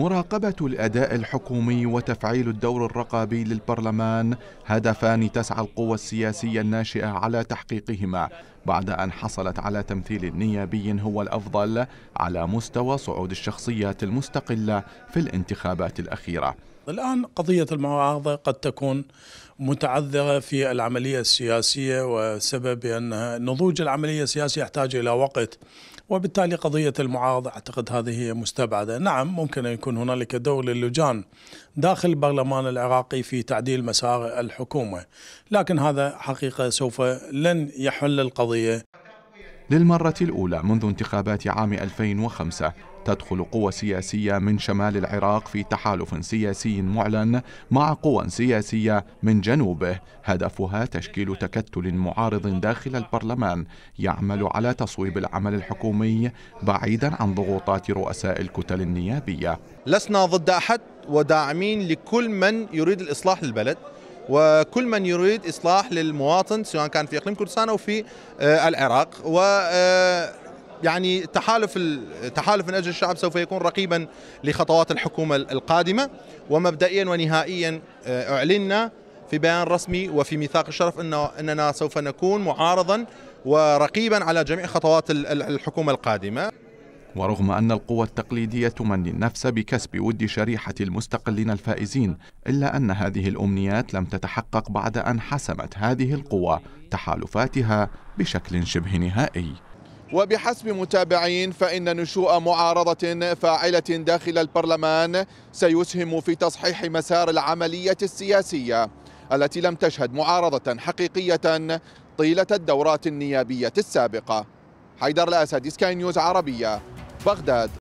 مراقبة الأداء الحكومي وتفعيل الدور الرقابي للبرلمان هدفان تسعى القوى السياسية الناشئة على تحقيقهما بعد أن حصلت على تمثيل نيابي هو الأفضل على مستوى صعود الشخصيات المستقلة في الانتخابات الأخيرة الآن قضية المواعظة قد تكون متعذرة في العملية السياسية وسبب أن نضوج العملية السياسية يحتاج إلى وقت وبالتالي قضية المعارضة أعتقد هذه هي مستبعدة نعم ممكن أن يكون هنالك دور للجان داخل البرلمان العراقي في تعديل مسار الحكومة لكن هذا حقيقة سوف لن يحل القضية للمرة الأولى منذ انتخابات عام 2005 تدخل قوى سياسية من شمال العراق في تحالف سياسي معلن مع قوى سياسية من جنوبه هدفها تشكيل تكتل معارض داخل البرلمان يعمل على تصويب العمل الحكومي بعيدا عن ضغوطات رؤساء الكتل النيابية لسنا ضد أحد وداعمين لكل من يريد الإصلاح للبلد وكل من يريد إصلاح للمواطن سواء كان في إقليم كردستان أو في آه، العراق و آه، يعني تحالف التحالف من اجل الشعب سوف يكون رقيبا لخطوات الحكومه القادمه ومبدئيا ونهائيا آه، اعلنا في بيان رسمي وفي ميثاق الشرف انه اننا سوف نكون معارضا ورقيبا على جميع خطوات الحكومه القادمه ورغم أن القوى التقليدية تمني النفس بكسب ود شريحة المستقلين الفائزين إلا أن هذه الأمنيات لم تتحقق بعد أن حسمت هذه القوى تحالفاتها بشكل شبه نهائي وبحسب متابعين فإن نشوء معارضة فاعلة داخل البرلمان سيسهم في تصحيح مسار العملية السياسية التي لم تشهد معارضة حقيقية طيلة الدورات النيابية السابقة حيدر الأسد سكاي نيوز عربية بغداد